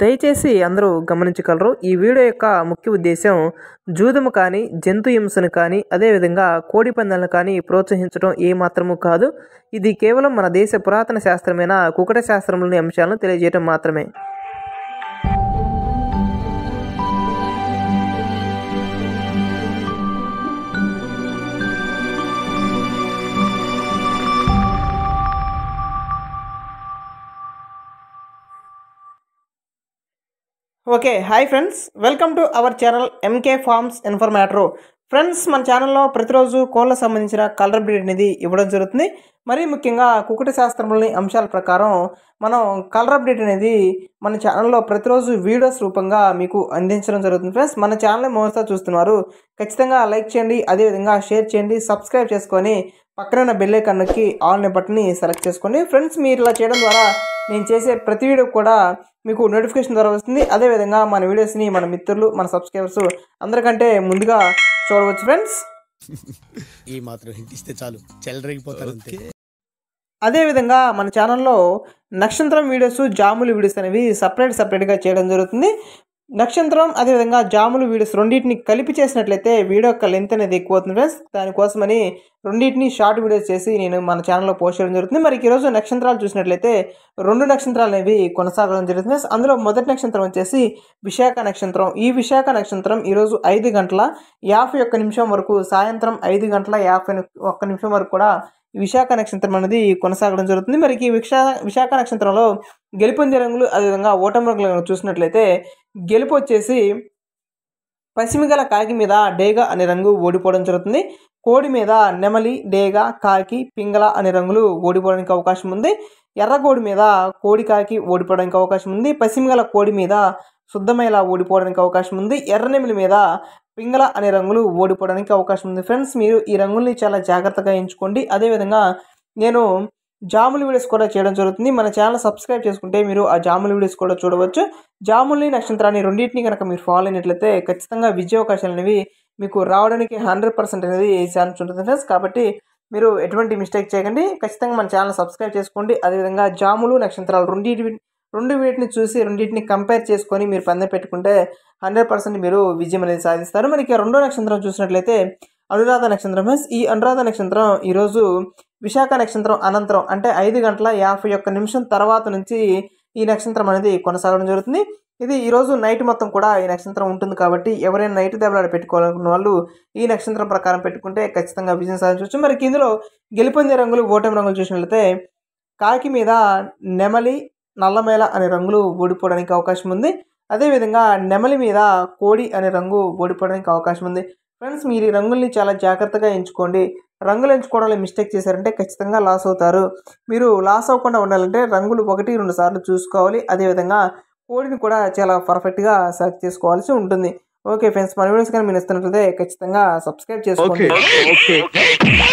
దయచేసి అందరూ గమనించగలరు ఈ వీడియో యొక్క ముఖ్య ఉద్దేశం జూదము కానీ జంతు హింసను కానీ అదేవిధంగా కోడి పందెలను కానీ ప్రోత్సహించడం ఏమాత్రము కాదు ఇది కేవలం మన దేశ పురాతన శాస్త్రమైన కుకట శాస్త్రంలోని అంశాలను తెలియజేయడం మాత్రమే okay hi friends welcome to our channel MK farms informatory friends మన ఛానల్లో ప్రతిరోజు కోళ్ళకు సంబంధించిన కలర్ బ్రీడ్ అనేది ఇవ్వడం జరుగుతుంది మరీ ముఖ్యంగా కుకుట శాస్త్రంలోని అంశాల ప్రకారం మనం కలర్ అప్డేట్ అనేది మన ఛానల్లో ప్రతిరోజు వీడియోస్ రూపంగా మీకు అందించడం జరుగుతుంది ఫ్రెండ్స్ మన ఛానల్ని మోస్తా చూస్తున్నారు ఖచ్చితంగా లైక్ చేయండి అదేవిధంగా షేర్ చేయండి సబ్స్క్రైబ్ చేసుకొని పక్కన బెల్ ఐకాన్ నొక్కి ఆల్ సెలెక్ట్ చేసుకోండి ఫ్రెండ్స్ మీరు ఇలా చేయడం ద్వారా నేను చేసే ప్రతి వీడియో కూడా మీకు నోటిఫికేషన్ ద్వారా వస్తుంది అదేవిధంగా మన వీడియోస్ని మన మిత్రులు మన సబ్స్క్రైబర్స్ అందరికంటే ముందుగా చూడవచ్చు ఫ్రెండ్స్ ఈ మాత్రం హింట్ ఇస్తే చాలు అదేవిధంగా మన ఛానల్లో నక్షత్రం వీడియోస్ జాములు వీడియోస్ అనేవి సపరేట్ సపరేట్గా చేయడం జరుగుతుంది నక్షత్రం అదేవిధంగా జాములు వీడియోస్ రెండింటిని కలిపి చేసినట్లయితే వీడియో యొక్క లెంత్ అనేది ఎక్కువ అవుతుంది ఫ్రెండ్స్ దానికోసమని రెండింటిని షార్ట్ వీడియోస్ చేసి నేను మన ఛానల్లో పోస్ట్ చేయడం జరుగుతుంది మరి ఈరోజు నక్షత్రాలు చూసినట్లయితే రెండు నక్షత్రాలు అనేవి కొనసాగడం జరుగుతుంది అందులో మొదటి నక్షత్రం వచ్చేసి విశాఖ నక్షత్రం ఈ విశాఖ నక్షత్రం ఈరోజు ఐదు గంటల యాభై ఒక్క నిమిషం వరకు సాయంత్రం ఐదు గంటల యాభై ఒక్క నిమిషం వరకు కూడా విశాఖ నక్షత్రం అనేది కొనసాగడం జరుగుతుంది మరి ఈ విశాఖ విశాఖ నక్షత్రంలో గెలుపొందే రంగులు అదేవిధంగా ఓటమి రంగులు చూసినట్లయితే గెలుపు వచ్చేసి పసిమిగల కాకి మీద డేగ అనే రంగు ఓడిపోవడం జరుగుతుంది కోడి మీద నెమలి డేగ కాకి పింగళ అనే రంగులు ఓడిపోవడానికి అవకాశం ఉంది ఎర్రకోడి మీద కోడి కాకి ఓడిపోవడానికి అవకాశం ఉంది పసిమిగల కోడి మీద శుద్ధమైన ఓడిపోవడానికి అవకాశం ఉంది ఎర్ర నెమలి మీద పింగళ అనే రంగులు ఓడిపోవడానికి అవకాశం ఉంది ఫ్రెండ్స్ మీరు ఈ రంగుల్ని చాలా జాగ్రత్తగా ఎంచుకోండి అదేవిధంగా నేను జాముల వీడియోస్ కూడా చేయడం జరుగుతుంది మన ఛానల్ సబ్స్క్రైబ్ చేసుకుంటే మీరు ఆ జాముల వీడియోస్ కూడా చూడవచ్చు జాముల్ని నక్షత్రాన్ని రెండింటిని కనుక మీరు ఫాలో అయినట్లయితే ఖచ్చితంగా విజయావకాశాలు అనేవి మీకు రావడానికి హండ్రెడ్ పర్సెంట్ అనేది ఛాన్స్ ఉంటుంది ఫ్రెండ్స్ కాబట్టి మీరు ఎటువంటి మిస్టేక్ చేయకండి ఖచ్చితంగా మన ఛానల్ సబ్స్క్రైబ్ చేసుకోండి అదేవిధంగా జాములు నక్షత్రాలు రెండింటి రెండు వీటిని చూసి రెండింటిని కంపేర్ చేసుకొని మీరు పందెం పెట్టుకుంటే హండ్రెడ్ పర్సెంట్ మీరు విజయం అనేది సాధిస్తారు మరి ఇక రెండో నక్షత్రం చూసినట్లయితే అనురాధ నక్షత్రం మీన్స్ ఈ అనురాధ నక్షత్రం ఈరోజు విశాఖ నక్షత్రం అనంతరం అంటే ఐదు గంటల యాభై ఒక్క నిమిషం తర్వాత నుంచి ఈ నక్షత్రం అనేది కొనసాగడం జరుగుతుంది ఇది ఈరోజు నైట్ మొత్తం కూడా ఈ నక్షత్రం ఉంటుంది కాబట్టి ఎవరైనా నైట్ దెబ్బలాడ పెట్టుకోవాలనుకున్న వాళ్ళు ఈ నక్షత్రం ప్రకారం పెట్టుకుంటే ఖచ్చితంగా విజయం సాధించవచ్చు మరి ఇందులో గెలుపొందే రంగులు ఓటమి రంగులు చూసినట్లయితే కాకి మీద నెమలి నల్లమేల అనే రంగులు ఓడిపోవడానికి అవకాశం ఉంది అదేవిధంగా నెమలి మీద కోడి అనే రంగు ఓడిపోవడానికి అవకాశం ఉంది ఫ్రెండ్స్ మీరు ఈ రంగుల్ని చాలా జాగ్రత్తగా ఎంచుకోండి రంగులు ఎంచుకోవడంలో మిస్టేక్ చేశారంటే ఖచ్చితంగా లాస్ అవుతారు మీరు లాస్ అవ్వకుండా ఉండాలంటే రంగులు ఒకటి రెండు సార్లు చూసుకోవాలి అదేవిధంగా కోడిని కూడా చాలా పర్ఫెక్ట్గా సెలెక్ట్ చేసుకోవాల్సి ఉంటుంది ఓకే ఫ్రెండ్స్ మన వీడియోస్ కానీ మీరు ఇస్తున్నట్లయితే ఖచ్చితంగా సబ్స్క్రైబ్ చేసుకోండి